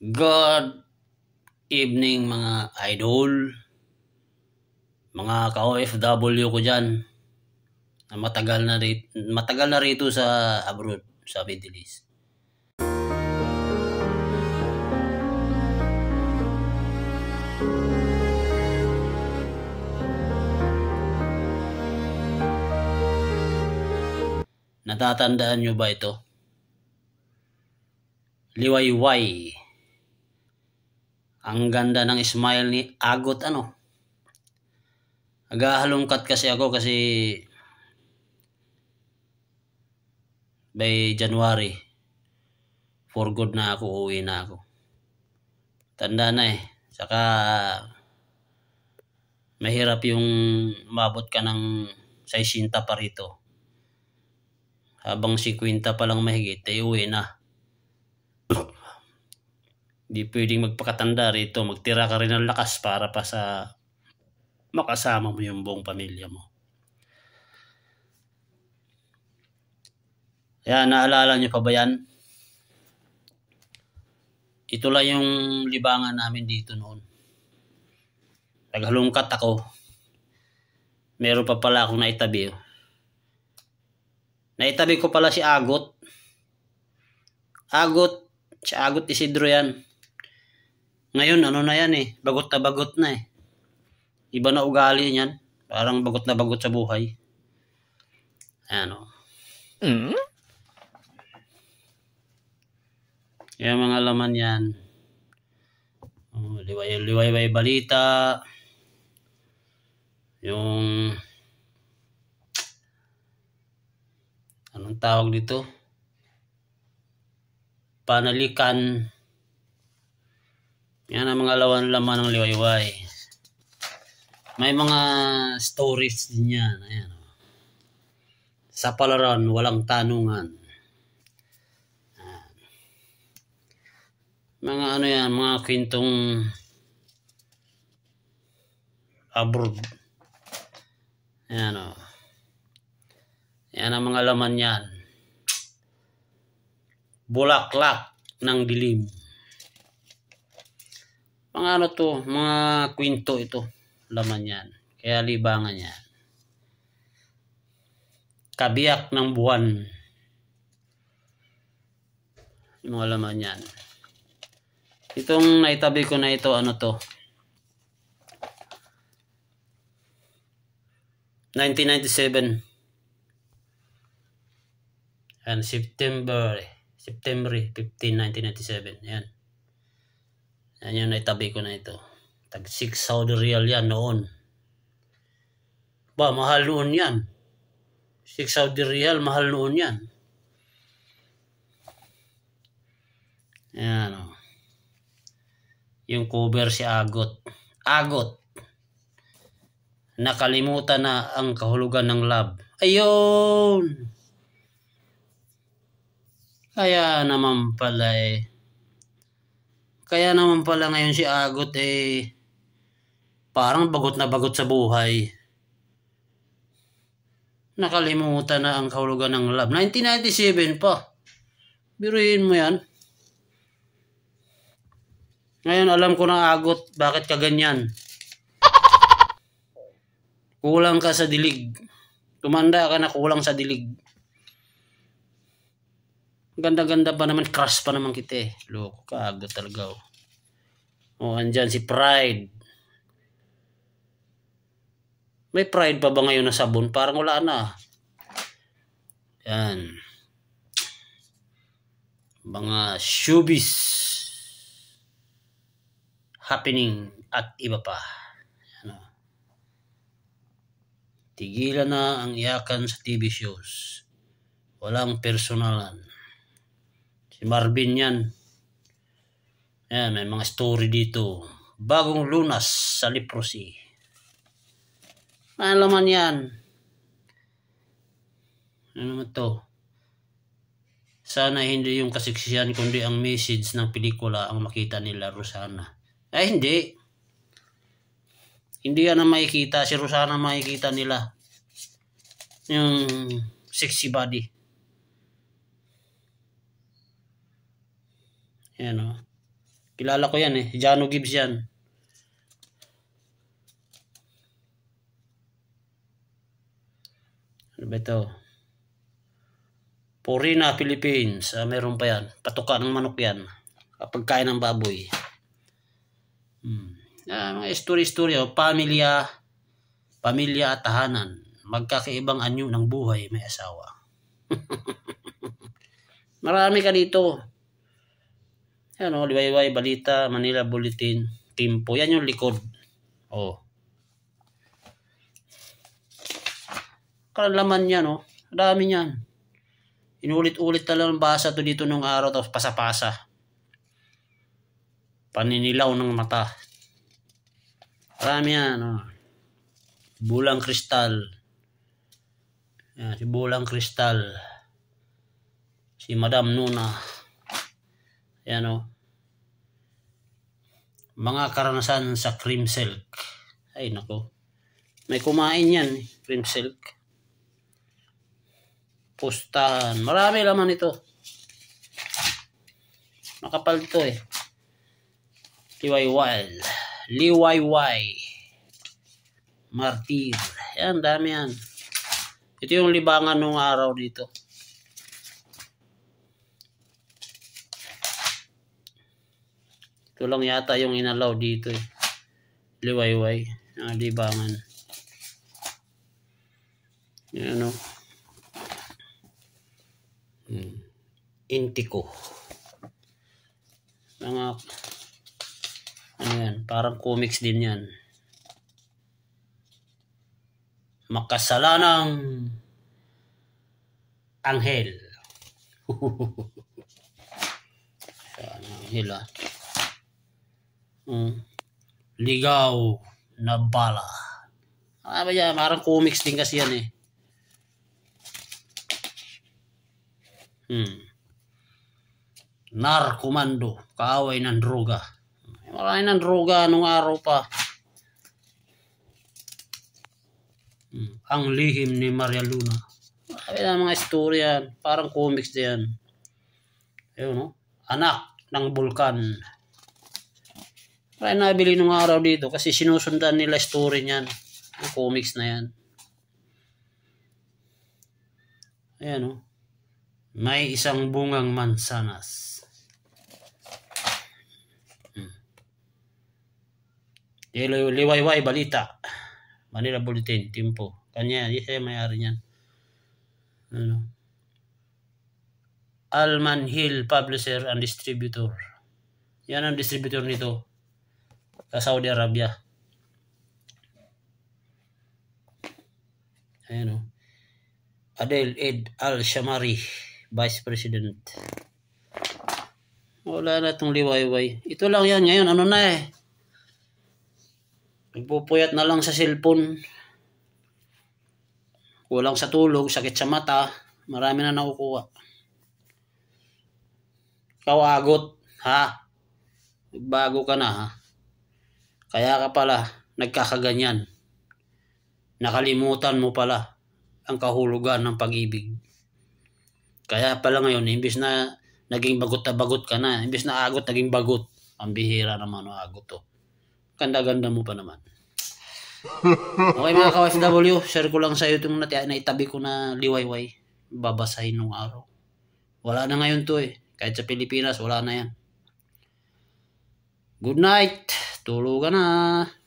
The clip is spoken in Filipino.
Good evening mga idol, mga ka-OFW ko dyan na matagal na, rito, matagal na rito sa abroad, sa Middle East. Natatandaan nyo ba ito? Liwayway. Ang ganda ng smile ni Agot ano. Nagahalungkat kasi ako kasi by January for good na ako, uuwi na ako. Tanda na eh. Saka mahirap yung umabot ka ng 60 pa rito. Habang Quinta pa lang mahigit, ay eh, uwi na. Hindi pwedeng magpakatanda rito, magtira ka rin ng lakas para pa sa makasama mo yung buong pamilya mo. Kaya naalala niyo pa ba yan? Ito lang yung libangan namin dito noon. Naghalungkat ako. Meron pa pala akong naitabi. Oh. Naitabi ko pala si Agot. Agot. Si Agot Isidro yan. Ngayon, ano na yan eh. Bagot na bagot na eh. Iba na ugali niyan. Parang bagot na bagot sa buhay. Ano? Oh. Mm? Yung mga laman yan. Oh, liway-liway balita. Yung anong tawag dito? Panalikan yan ang mga lawan laman ng liwayway. May mga stories din yan. Ayan. Oh. Sa palaran, walang tanungan. Mga ano yan, mga kwentong abroad. Ayan o. Oh. Yan ang mga laman yan. Bulaklak ng dilim. Pang ano to, mga kwento ito. Laman yan. Kaya libangan yan. Kabiyak ng buwan. Yung ano mga laman yan. Itong naitabi ko na ito, ano to? 1997. And September, eh. September 15, 1997. Ayan. Yan yung naitabi ko na ito. Tag 6 Saudi Real yan noon. Ba, mahal noon yan. 6 Saudi Real, mahal noon yan. Ayan o. Oh. Yung cover si Agot. Agot. Nakalimutan na ang kahulugan ng love. Ayun! Kaya naman pala eh. Kaya naman pala ngayon si Agot eh parang bagot na bagot sa buhay. Nakalimutan na ang kahulugan ng love. 1997 pa. Biruin mo yan. Ngayon alam ko na Agot bakit ka ganyan. Kulang ka sa dilig. Tumanda ka na kulang sa dilig. Ganda-ganda pa naman. Crush pa naman kita eh. Loko ka. Agad talaga oh. O, andyan si Pride. May Pride pa ba ngayon na sabon? Parang wala na. Yan. Mga showbiz happening at iba pa. Ano? Tigilan na ang iyakan sa TV shows. Walang personalan. Si Marvin yan. Ayan, may mga story dito. Bagong lunas sa leprosy. Ano naman yan? Ano naman to? Sana hindi yung kasiksiyan kundi ang message ng pelikula ang makita nila Rosana. Ay hindi. Hindi yan ang makikita. Si Rosana makikita nila. Yung sexy body. Ayan o. Oh. Kilala ko yan eh. Jano Gibbs yan. Ano ba ito? Purina, Philippines. Ah, meron pa yan. Patuka ng manok yan. Pagkain ng baboy. Hmm. Ah, mga istorya-istorya. Oh. Pamilya, pamilya at tahanan. Magkakaibang anyo ng buhay may asawa. Marami ka dito. Yan o, oh, Liwayway, Balita, Manila Bulletin, Timpo. Yan yung likod. O. Oh. Kalalaman yan o. Oh. Dami yan. Inulit-ulit talagang basa to dito nung araw tapos pasapasa. Paninilaw ng mata. Marami yan o. Bulang kristal. Yan, si Bulang Kristal. Si Madam Nuna ano Mga karanasan sa cream silk. Ay nako. May kumain yan, eh, cream silk. Pustahan. Marami laman ito. Makapal ito eh. Liwaywal. Liwayway. Martir. Ayan, dami yan. Ito yung libangan ng araw dito. Ito lang yata yung inalaw dito eh. Liwayway. Ah, libangan. Yan ano. Hmm. Intiko. Mga ano yan, parang comics din yan. Makasalanang anghel. so, anghel ah. Mm. Ligaw na bala. Ah, ba yan? Parang comics din kasi yan eh. Hmm. Narkomando. Kaaway ng droga. Marami ng droga nung araw pa. Hmm. Ang lihim ni Maria Luna. Marami na mga istorya. Parang comics din yan. Ayun, no? Anak ng bulkan. Kaya nabili nung araw dito kasi sinusundan nila story niyan. Yung comics na yan. Ayan o. Oh. May isang bungang mansanas. Hmm. Liwayway balita. Manila Bulletin, Timpo. Kanya, di siya may-ari niyan. Ano? Alman Hill Publisher and Distributor. Yan ang distributor nito sa Saudi Arabia. Ayan o. Oh. Adel Ed Al-Shamari, Vice President. Wala na itong liwayway. Ito lang yan ngayon. Ano na eh. Nagpupuyat na lang sa cellphone. Kulang sa tulog, sakit sa mata. Marami na nakukuha. Kawagot, ha? Bago ka na, ha? Kaya ka pala nagkakaganyan. Nakalimutan mo pala ang kahulugan ng pag-ibig. Kaya pala ngayon, imbis na naging bagot na bagot ka na, imbis na agot, naging bagot. Ang bihira naman o agot to. Oh. Ganda-ganda mo pa naman. Okay mga ka-OFW, share ko lang sa iyo itong naitabi ko na liwayway. Babasahin nung araw. Wala na ngayon to eh. Kahit sa Pilipinas, wala na yan. Good night. どろうがな